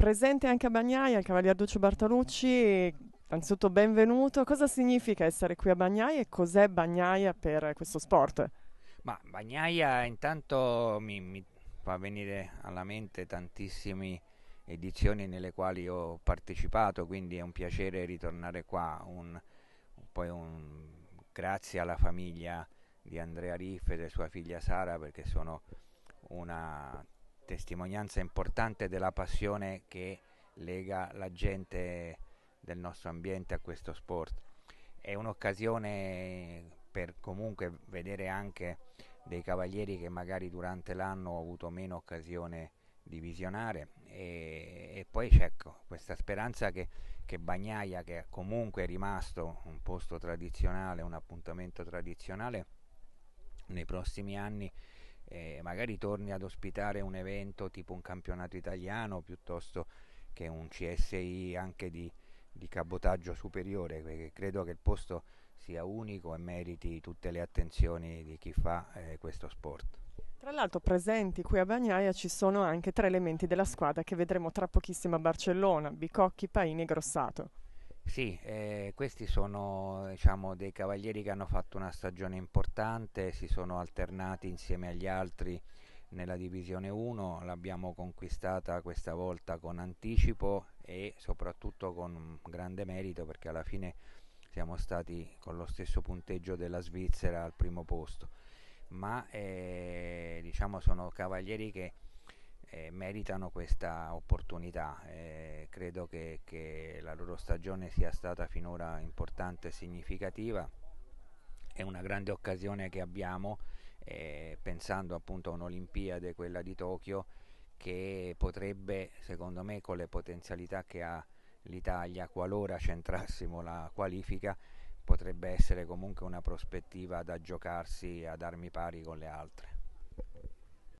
presente anche a Bagnaia il cavalier Duccio Bartolucci. Anzitutto benvenuto. Cosa significa essere qui a Bagnaia e cos'è Bagnaia per questo sport? Ma Bagnaia intanto mi, mi fa venire alla mente tantissime edizioni nelle quali ho partecipato, quindi è un piacere ritornare qua. Un, poi un grazie alla famiglia di Andrea Riff e della sua figlia Sara perché sono una testimonianza importante della passione che lega la gente del nostro ambiente a questo sport. È un'occasione per comunque vedere anche dei cavalieri che magari durante l'anno ho avuto meno occasione di visionare e, e poi c'è ecco, questa speranza che, che Bagnaia che comunque è rimasto un posto tradizionale, un appuntamento tradizionale nei prossimi anni eh, magari torni ad ospitare un evento tipo un campionato italiano piuttosto che un CSI anche di, di cabotaggio superiore, perché credo che il posto sia unico e meriti tutte le attenzioni di chi fa eh, questo sport. Tra l'altro presenti qui a Bagnaia ci sono anche tre elementi della squadra che vedremo tra pochissimo a Barcellona, Bicocchi, Paini e Grossato. Sì, eh, questi sono diciamo, dei cavalieri che hanno fatto una stagione importante, si sono alternati insieme agli altri nella Divisione 1, l'abbiamo conquistata questa volta con anticipo e soprattutto con grande merito perché alla fine siamo stati con lo stesso punteggio della Svizzera al primo posto, ma eh, diciamo sono cavalieri che eh, meritano questa opportunità. Eh, credo che, che, la loro stagione sia stata finora importante e significativa. È una grande occasione che abbiamo, eh, pensando appunto a un'Olimpiade, quella di Tokyo, che potrebbe, secondo me, con le potenzialità che ha l'Italia, qualora centrassimo la qualifica, potrebbe essere comunque una prospettiva da giocarsi ad armi pari con le altre.